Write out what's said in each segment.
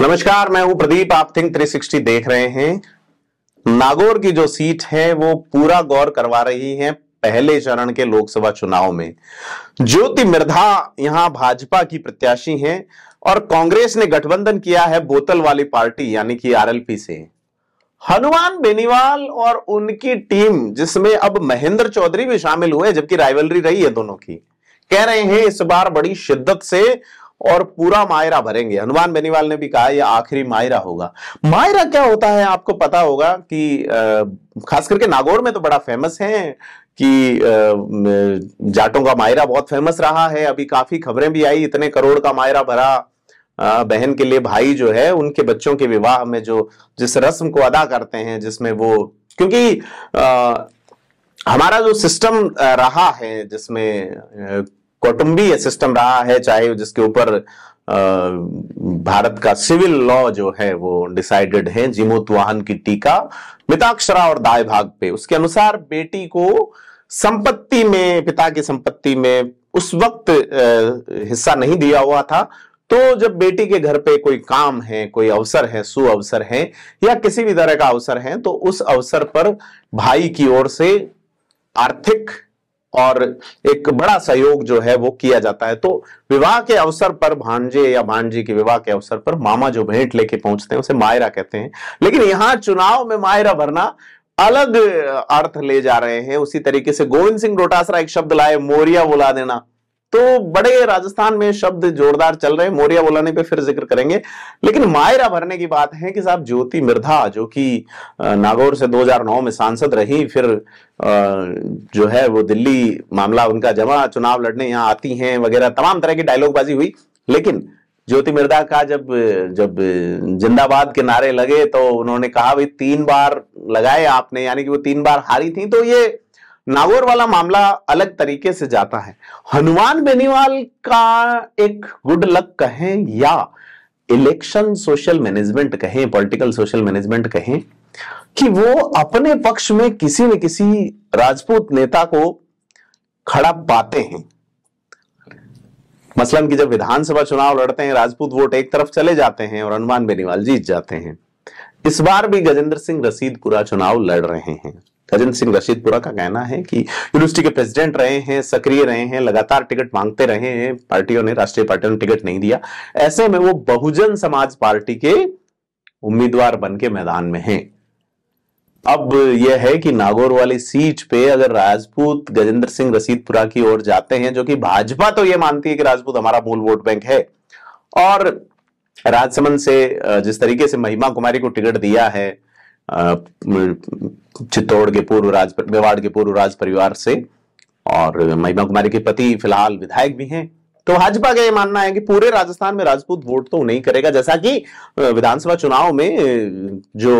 नमस्कार मैं हूं प्रदीप आप थिंक 360 देख रहे हैं नागौर की जो सीट है वो पूरा गौर करवा रही है पहले चरण के लोकसभा चुनाव में ज्योति मिर्धा यहां भाजपा की प्रत्याशी हैं और कांग्रेस ने गठबंधन किया है बोतल वाली पार्टी यानी कि आरएलपी से हनुमान बेनीवाल और उनकी टीम जिसमें अब महेंद्र चौधरी भी शामिल हुए जबकि राइवलरी रही है दोनों की कह रहे हैं इस बार बड़ी शिद्दत से और पूरा मायरा भरेंगे हनुमान बेनीवाल ने भी कहा यह आखिरी मायरा होगा मायरा क्या होता है आपको पता होगा कि खास करके नागौर में तो बड़ा फेमस है कि जाटों का मायरा बहुत फेमस रहा है अभी काफी खबरें भी आई इतने करोड़ का मायरा भरा बहन के लिए भाई जो है उनके बच्चों के विवाह में जो जिस रस्म को अदा करते हैं जिसमें वो क्योंकि आ, हमारा जो सिस्टम रहा है जिसमें कौटुंबी सिस्टम रहा है चाहे जिसके ऊपर भारत का सिविल लॉ जो है वो डिसाइडेड है जिमोतवाहन की टीका मिताक्षरा और दाय भाग पे उसके अनुसार बेटी को संपत्ति में पिता की संपत्ति में उस वक्त हिस्सा नहीं दिया हुआ था तो जब बेटी के घर पे कोई काम है कोई अवसर है सु अवसर है या किसी भी तरह का अवसर है तो उस अवसर पर भाई की ओर से आर्थिक और एक बड़ा सहयोग जो है वो किया जाता है तो विवाह के अवसर पर भांजे या भांजी के विवाह के अवसर पर मामा जो भेंट लेके पहुंचते हैं उसे मायरा कहते हैं लेकिन यहां चुनाव में मायरा भरना अलग अर्थ ले जा रहे हैं उसी तरीके से गोविंद सिंह डोटासरा एक शब्द लाए मोरिया बुला देना तो बड़े राजस्थान में शब्द जोरदार चल रहे हैं मोरिया बुलाने पे फिर जिक्र करेंगे लेकिन मायरा भरने की बात है कि साहब ज्योति मिर्धा जो कि नागौर से 2009 में सांसद रही फिर जो है वो दिल्ली मामला उनका जमा चुनाव लड़ने यहाँ आती हैं वगैरह तमाम तरह की डायलॉगबाजी हुई लेकिन ज्योति मिर्धा का जब जब जिंदाबाद के नारे लगे तो उन्होंने कहा भाई तीन बार लगाए आपने यानी कि वो तीन बार हारी थी तो ये नागौर वाला मामला अलग तरीके से जाता है हनुमान बेनीवाल का एक गुड लक कहें या इलेक्शन सोशल मैनेजमेंट कहें पॉलिटिकल सोशल मैनेजमेंट कहें कि वो अपने पक्ष में किसी न किसी राजपूत नेता को खड़ा पाते हैं मसलन कि जब विधानसभा चुनाव लड़ते हैं राजपूत वोट एक तरफ चले जाते हैं और हनुमान बेनीवाल जीत जाते हैं इस बार भी गजेंद्र सिंह रसीदपुरा चुनाव लड़ रहे हैं गजेंद्र सिंह रशीदपुरा का कहना है कि यूनिवर्सिटी के प्रेसिडेंट रहे हैं सक्रिय रहे हैं लगातार टिकट मांगते रहे हैं पार्टियों ने राष्ट्रीय पार्टियों ने टिकट नहीं दिया ऐसे में वो बहुजन समाज पार्टी के उम्मीदवार बन के मैदान में हैं अब यह है कि नागौर वाली सीट पे अगर राजपूत गजेंद्र सिंह रसीदपुरा की ओर जाते हैं जो कि भाजपा तो यह मानती है कि राजपूत हमारा मूल वोट बैंक है और राजसमंद से जिस तरीके से महिमा कुमारी को टिकट दिया है चित्तौड़ के पूर्व राज मेवाड़ के पूर्व राज परिवार से और महिमा कुमारी के पति फिलहाल विधायक भी हैं तो भाजपा का यह मानना है कि पूरे राजस्थान में राजपूत वोट तो नहीं करेगा जैसा कि विधानसभा चुनाव में जो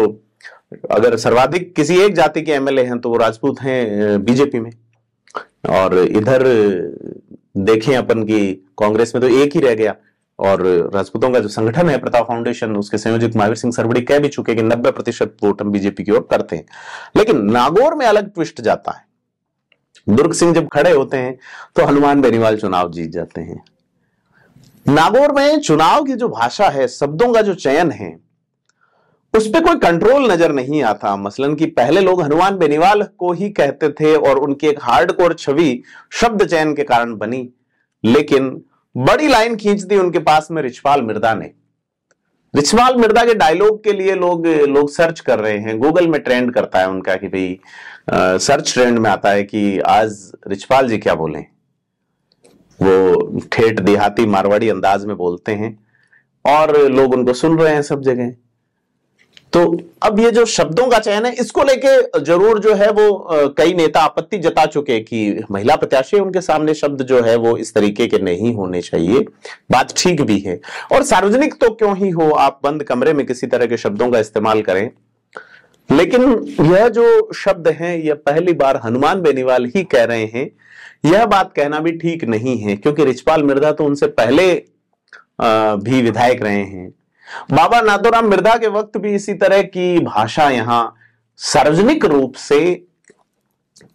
अगर सर्वाधिक किसी एक जाति के एमएलए हैं तो वो राजपूत हैं बीजेपी में और इधर देखें अपन की कांग्रेस में तो एक ही रह गया और राजपूतों का जो संगठन है प्रताप फाउंडेशन उसके संयोजक महावीर सिंह सरवड़ी कह भी चुके कि नब्बे प्रतिशत वोट हम बीजेपी की ओर करते हैं लेकिन नागौर में अलग ट्विस्ट जाता है दुर्ग सिंह जब खड़े होते हैं तो हनुमान बेनीवाल चुनाव जीत जाते हैं नागौर में चुनाव की जो भाषा है शब्दों का जो चयन है उस पर कोई कंट्रोल नजर नहीं आता मसलन कि पहले लोग हनुमान बेनीवाल को ही कहते थे और उनकी एक हार्डकोर छवि शब्द चयन के कारण बनी लेकिन बड़ी लाइन खींच दी उनके पास में रिचपाल मिर्दा ने रिचपाल मिर्दा के डायलॉग के लिए लोग लोग सर्च कर रहे हैं गूगल में ट्रेंड करता है उनका कि भाई सर्च ट्रेंड में आता है कि आज रिछपाल जी क्या बोले वो ठेठ देहाती मारवाड़ी अंदाज में बोलते हैं और लोग उनको सुन रहे हैं सब जगह तो अब ये जो शब्दों का चयन है इसको लेके जरूर जो है वो कई नेता आपत्ति जता चुके कि महिला प्रत्याशी उनके सामने शब्द जो है वो इस तरीके के नहीं होने चाहिए बात ठीक भी है और सार्वजनिक तो क्यों ही हो आप बंद कमरे में किसी तरह के शब्दों का इस्तेमाल करें लेकिन यह जो शब्द हैं यह पहली बार हनुमान बेनीवाल ही कह रहे हैं यह बात कहना भी ठीक नहीं है क्योंकि रिचपाल मिर्धा तो उनसे पहले भी विधायक रहे हैं बाबा नादोराम मिर्धा के वक्त भी इसी तरह की भाषा यहां सार्वजनिक रूप से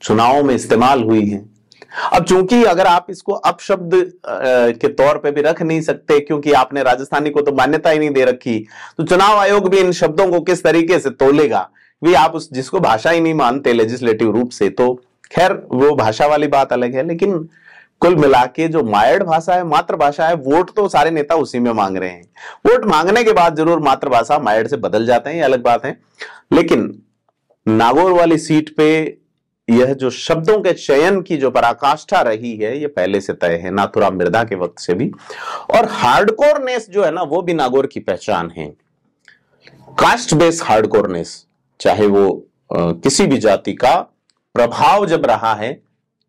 चुनाव में इस्तेमाल हुई है अब चूंकि अगर आप इसको अपशब्द के तौर पे भी रख नहीं सकते क्योंकि आपने राजस्थानी को तो मान्यता ही नहीं दे रखी तो चुनाव आयोग भी इन शब्दों को किस तरीके से तोलेगा भी आप उस जिसको भाषा ही नहीं मानते लेजिस्लेटिव रूप से तो खैर वो भाषा वाली बात अलग है लेकिन कुल मिला के जो मायड भाषा है मातृभाषा है वोट तो सारे नेता उसी में मांग रहे हैं वोट मांगने के बाद जरूर मातृभाषा मायड से बदल जाते हैं ये अलग बात है लेकिन नागौर वाली सीट पे यह जो शब्दों के चयन की जो पराकाष्ठा रही है यह पहले से तय है नाथुराम मिर्दा के वक्त से भी और हार्डकोरनेस जो है ना वो भी नागौर की पहचान है कास्ट बेस हार्डकोरनेस चाहे वो आ, किसी भी जाति का प्रभाव जब रहा है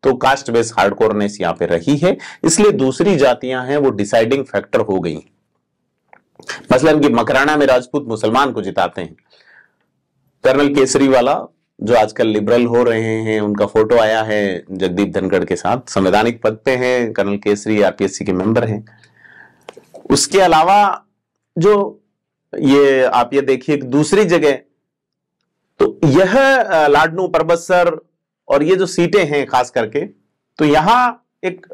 तो कास्ट बेस हार्डकोरनेस यहां पे रही है इसलिए दूसरी जातियां हैं वो डिसाइडिंग फैक्टर हो गई मसलन की मकराना में राजपूत मुसलमान को जिताते हैं कर्नल केसरी वाला जो आजकल लिबरल हो रहे हैं उनका फोटो आया है जगदीप धनखड़ के साथ संवैधानिक पद पे हैं कर्नल केसरी आरपीएससी के मेंबर हैं उसके अलावा जो ये आप ये देखिए दूसरी जगह तो यह लाडनू परबसर और ये जो सीटें हैं खास करके तो यहां एक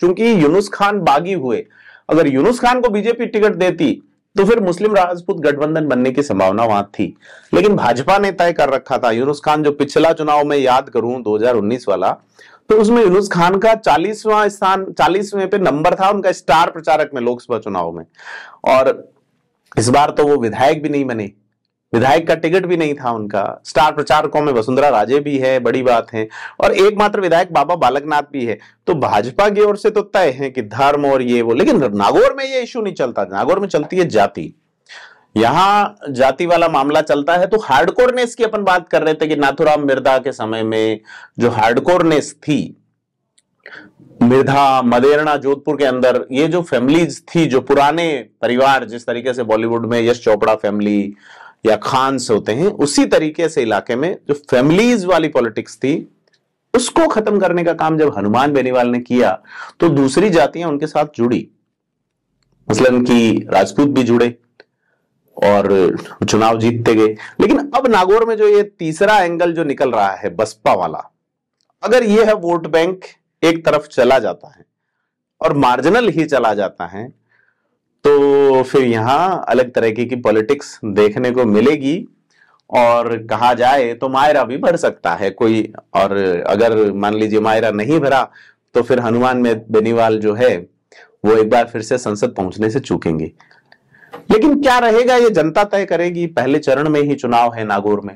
चूंकि यूनुस खान बागी हुए अगर यूनुस खान को बीजेपी टिकट देती तो फिर मुस्लिम राजपूत गठबंधन बनने की संभावना वहां थी लेकिन भाजपा ने तय कर रखा था यूनुस खान जो पिछला चुनाव में याद करूं 2019 वाला तो उसमें यूनुस खान का 40वां स्थान 40वें पे नंबर था उनका स्टार प्रचारक में लोकसभा चुनाव में और इस बार तो वो विधायक भी नहीं बने विधायक का टिकट भी नहीं था उनका स्टार प्रचारकों में वसुंधरा राजे भी है बड़ी बात है और एकमात्र विधायक बाबा बालकनाथ भी है तो भाजपा की ओर से तो तय है कि धर्म और ये वो लेकिन नागौर में ये इश्यू नहीं चलता नागौर में चलती है जाति यहाँ जाति वाला मामला चलता है तो हार्डकोरनेस की अपन बात कर रहे थे कि नाथुराम मिर्दा के समय में जो हार्डकोरनेस थी मिर्धा मदेरना जोधपुर के अंदर ये जो फैमिलीज थी जो पुराने परिवार जिस तरीके से बॉलीवुड में यश चोपड़ा फैमिली या खान्स होते हैं उसी तरीके से इलाके में जो फैमिलीज वाली पॉलिटिक्स थी उसको खत्म करने का काम जब हनुमान बेनीवाल ने किया तो दूसरी जातियां उनके साथ जुड़ी मसलन की राजपूत भी जुड़े और चुनाव जीतते गए लेकिन अब नागौर में जो ये तीसरा एंगल जो निकल रहा है बसपा वाला अगर ये है वोट बैंक एक तरफ चला जाता है और मार्जिनल ही चला जाता है तो फिर यहाँ अलग तरह की पॉलिटिक्स देखने को मिलेगी और कहा जाए तो मायरा भी भर सकता है कोई और अगर मान लीजिए मायरा नहीं भरा तो फिर हनुमान में बेनीवाल जो है वो एक बार फिर से संसद पहुंचने से चूकेंगे लेकिन क्या रहेगा ये जनता तय करेगी पहले चरण में ही चुनाव है नागौर में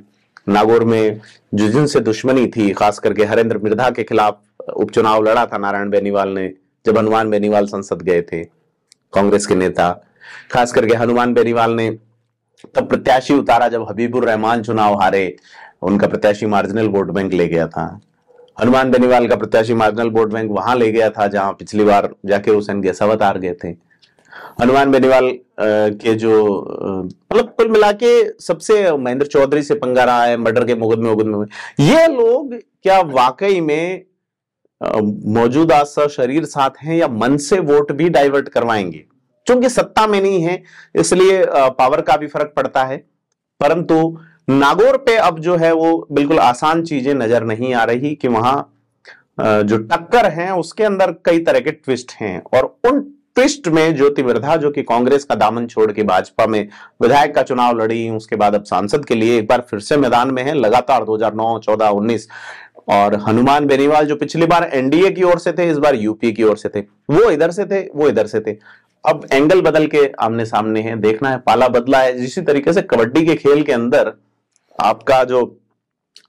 नागौर में जो जिनसे दुश्मनी थी खास करके हरेंद्र मिर्धा के खिलाफ उपचुनाव लड़ा था नारायण बेनीवाल ने जब हनुमान बेनीवाल संसद गए थे कांग्रेस के नेता खास करके हनुमान बेनीवाल ने तब प्रत्याशी उतारा जब हबीबुर रहमान चुनाव हारे उनका प्रत्याशी मार्जिनल वोट बैंक ले गया था हनुमान बेनीवाल का प्रत्याशी मार्जिनल वोट बैंक वहां ले गया था जहां पिछली बार जाकिर हुसैन गेसावत हार गए थे हनुमान बेनीवाल के जो मतलब कुल मिला के सबसे महेंद्र चौधरी से पंगा रहा है मर्डर के मुकदमे मुकदमे ये लोग क्या वाकई में मौजूदा शरीर साथ हैं या मन से वोट भी डाइवर्ट करवाएंगे चूंकि सत्ता में नहीं है इसलिए पावर का भी फर्क पड़ता है परंतु नागौर पे अब जो है वो बिल्कुल आसान चीजें नजर नहीं आ रही कि वहां जो टक्कर है उसके अंदर कई तरह के ट्विस्ट हैं और उन ट्विस्ट में ज्योति वृद्धा जो कि कांग्रेस का दामन छोड़ के भाजपा में विधायक का चुनाव लड़ी उसके बाद अब सांसद के लिए एक बार फिर से मैदान में है लगातार 2009, 14, 19 और हनुमान बेनीवाल जो पिछली बार एनडीए की ओर से थे इस बार यूपी की ओर से थे वो इधर से थे वो इधर से थे अब एंगल बदल के आमने सामने है देखना है पाला बदला है इसी तरीके से कबड्डी के खेल के अंदर आपका जो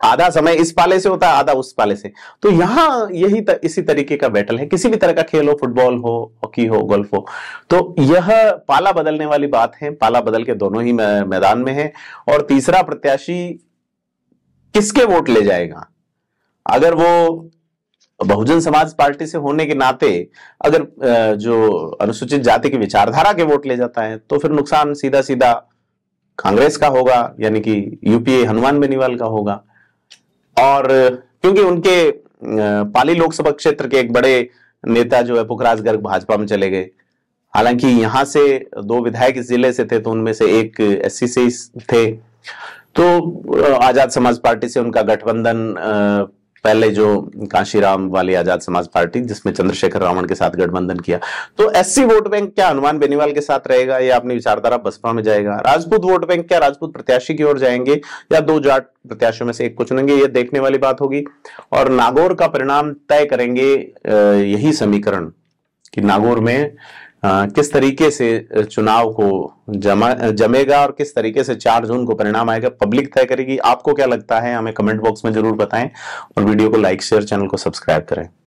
आधा समय इस पाले से होता है आधा उस पाले से तो यहां यही त, इसी तरीके का बैटल है किसी भी तरह का खेल हो फुटबॉल हो हॉकी हो गोल्फ हो तो यह पाला बदलने वाली बात है पाला बदल के दोनों ही मैदान में है और तीसरा प्रत्याशी किसके वोट ले जाएगा अगर वो बहुजन समाज पार्टी से होने के नाते अगर जो अनुसूचित जाति की विचारधारा के वोट ले जाता है तो फिर नुकसान सीधा सीधा कांग्रेस का होगा यानी कि यूपीए हनुमान बेनीवाल का होगा और क्योंकि उनके पाली लोकसभा क्षेत्र के एक बड़े नेता जो है पुखराज गर्ग भाजपा में चले गए हालांकि यहां से दो विधायक इस जिले से थे तो उनमें से एक एस से थे तो आजाद समाज पार्टी से उनका गठबंधन पहले जो कांशीराम वाली आजाद समाज पार्टी जिसमें चंद्रशेखर रावण के साथ गठबंधन किया तो एससी वोट बैंक क्या हनुमान बेनीवाल के साथ रहेगा या अपनी विचारधारा बसपा में जाएगा राजपूत वोट बैंक क्या राजपूत प्रत्याशी की ओर जाएंगे या दो जाट प्रत्याशियों में से एक को चुनेंगे ये देखने वाली बात होगी और नागौर का परिणाम तय करेंगे यही समीकरण कि नागौर में आ, किस तरीके से चुनाव को जमा जमेगा और किस तरीके से चार जून को परिणाम आएगा पब्लिक तय करेगी आपको क्या लगता है हमें कमेंट बॉक्स में जरूर बताएं और वीडियो को लाइक शेयर चैनल को सब्सक्राइब करें